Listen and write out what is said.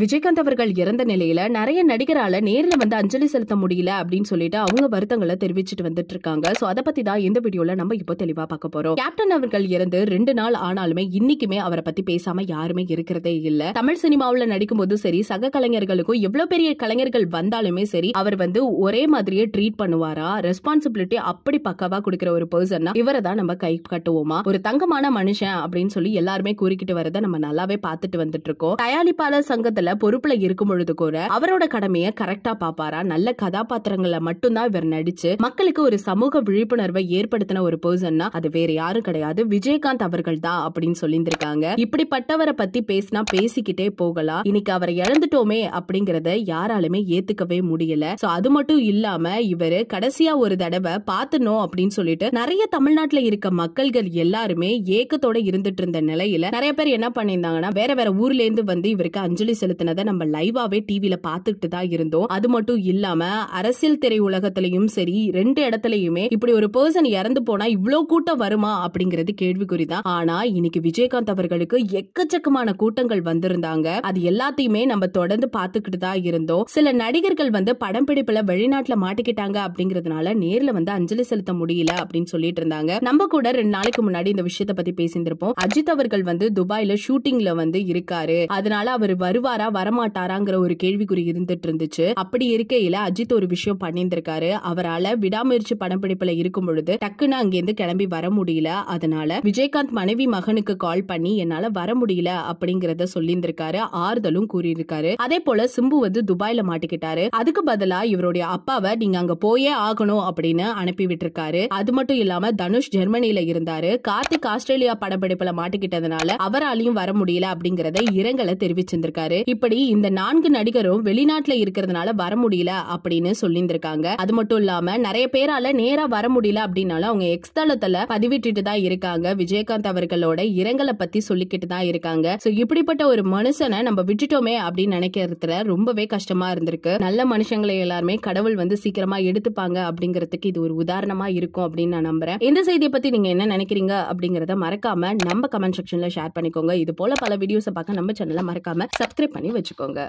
விஜயகாந்த் அவர்கள் இறந்த நிலையில நிறைய நடிகரால நேரில் வந்து அஞ்சலி செலுத்த முடியல அப்படின்னு சொல்லிட்டு அவங்க வருத்தங்களை தெரிவிச்சுட்டு வந்துட்டு இருக்காங்க ஸோ அதை பத்தி தான் இந்த வீடியோல நம்ம இப்போ தெளிவா பார்க்க போறோம் கேப்டன் அவர்கள் இறந்து ரெண்டு நாள் ஆனாலுமே இன்னைக்குமே அவரை பத்தி பேசாம யாருமே இருக்கிறதே இல்ல தமிழ் சினிமாவில் நடிக்கும் போதும் சரி சக கலைஞர்களுக்கும் எவ்வளவு பெரிய கலைஞர்கள் வந்தாலுமே சரி அவர் வந்து ஒரே மாதிரியே ட்ரீட் பண்ணுவாரா ரெஸ்பான்சிபிலிட்டி அப்படி பக்கவா கொடுக்கிற ஒரு பர்சன் இவரை தான் நம்ம கை கட்டுவோமா ஒரு தங்கமான மனுஷன் அப்படின்னு சொல்லி எல்லாருமே கூறிக்கிட்டு வரதை நம்ம நல்லாவே பார்த்துட்டு வந்துட்டு இருக்கோம் தயாரிப்பாளர் சங்கத்துல படத்துல பொறுப்புல இருக்கும் பொழுது கூட அவரோட கடமையை கரெக்டா பாப்பாரா நல்ல கதாபாத்திரங்களை மட்டும்தான் இவர் நடிச்சு மக்களுக்கு ஒரு சமூக விழிப்புணர்வை ஏற்படுத்தின ஒரு பர்சன்னா அது வேற யாரும் கிடையாது விஜயகாந்த் அவர்கள் தான் அப்படின்னு சொல்லியிருக்காங்க இப்படிப்பட்டவரை பத்தி பேசினா பேசிக்கிட்டே போகலாம் இன்னைக்கு அவரை இழந்துட்டோமே அப்படிங்கறத யாராலுமே ஏத்துக்கவே முடியல சோ அது மட்டும் இல்லாம இவரு கடைசியா ஒரு தடவை பாத்துனோம் அப்படின்னு சொல்லிட்டு நிறைய தமிழ்நாட்டுல இருக்க மக்கள்கள் எல்லாருமே ஏக்கத்தோட இருந்துட்டு இருந்த நிலையில நிறைய பேர் என்ன பண்ணியிருந்தாங்கன்னா வேற வேற ஊர்ல இருந்து வந்து இவருக்கு அஞ்சலி செலுத்த பயன்படுத்தினதை நம்ம லைவாவே டிவியில பார்த்துக்கிட்டு தான் இருந்தோம் அது மட்டும் இல்லாம அரசியல் திரை உலகத்திலையும் சரி ரெண்டு இடத்துலயுமே இப்படி ஒரு பர்சன் இறந்து போனா இவ்வளவு கூட்டம் வருமா அப்படிங்கறது கேள்விக்குறி தான் ஆனா இன்னைக்கு விஜயகாந்த் அவர்களுக்கு எக்கச்சக்கமான கூட்டங்கள் வந்திருந்தாங்க அது எல்லாத்தையுமே நம்ம தொடர்ந்து பார்த்துக்கிட்டு தான் இருந்தோம் சில நடிகர்கள் வந்து படம் பிடிப்புல வெளிநாட்டுல மாட்டிக்கிட்டாங்க அப்படிங்கறதுனால நேர்ல வந்து அஞ்சலி செலுத்த முடியல அப்படின்னு சொல்லிட்டு இருந்தாங்க நம்ம கூட ரெண்டு நாளைக்கு முன்னாடி இந்த விஷயத்த பத்தி பேசியிருந்திருப்போம் அஜித் அவர்கள் வந்து துபாயில ஷூட்டிங்ல வந்து இருக்காரு அதனால அவர் வருவார் வருவாரா வரமாட்டாராங்கிற ஒரு கேள்விக்குறி இருந்துட்டு இருந்துச்சு அப்படி இருக்கையில அஜித் ஒரு விஷயம் பண்ணியிருந்திருக்காரு அவரால் விடாமுயற்சி படப்பிடிப்புல இருக்கும் பொழுது டக்குன்னு அங்கேருந்து கிளம்பி வர முடியல அதனால விஜயகாந்த் மனைவி மகனுக்கு கால் பண்ணி என்னால வர முடியல அப்படிங்கறத சொல்லியிருந்திருக்காரு ஆறுதலும் கூறியிருக்காரு அதே போல சிம்பு வந்து துபாயில மாட்டிக்கிட்டாரு அதுக்கு பதிலா இவருடைய அப்பாவை நீங்க அங்க போயே ஆகணும் அப்படின்னு அனுப்பி விட்டுருக்காரு அது மட்டும் இல்லாம தனுஷ் ஜெர்மனில இருந்தாரு கார்த்திக் ஆஸ்திரேலியா படப்பிடிப்புல மாட்டிக்கிட்டதுனால அவராலையும் வர முடியல அப்படிங்கறத இரங்கலை தெரிவிச்சிருந்திருக்காரு இப்படி இந்த நான்கு நடிகரும் வெளிநாட்டுல இருக்கிறதுனால வர முடியல அப்படின்னு சொல்லியிருந்திருக்காங்க அது மட்டும் இல்லாம நிறைய பேரால நேரா வர முடியல அப்படின்னாலும் அவங்க எக்ஸ் தளத்துல பதிவிட்டுட்டு தான் இருக்காங்க விஜயகாந்த் அவர்களோட இரங்கலை பத்தி சொல்லிக்கிட்டு தான் இருக்காங்க சோ இப்படிப்பட்ட ஒரு மனுஷனை நம்ம விட்டுட்டோமே அப்படின்னு நினைக்கிறதுல ரொம்பவே கஷ்டமா இருந்திருக்கு நல்ல மனுஷங்களை எல்லாருமே கடவுள் வந்து சீக்கிரமா எடுத்துப்பாங்க அப்படிங்கறதுக்கு இது ஒரு உதாரணமா இருக்கும் அப்படின்னு நான் நம்புறேன் இந்த செய்தியை பத்தி நீங்க என்ன நினைக்கிறீங்க அப்படிங்கறத மறக்காம நம்ம கமெண்ட் செக்ஷன்ல ஷேர் பண்ணிக்கோங்க இது போல பல வீடியோஸை பார்க்க நம்ம சேனலை மறக்காம சப்ஸ்கிரைப் பண்ணி வச்சுக்கோங்க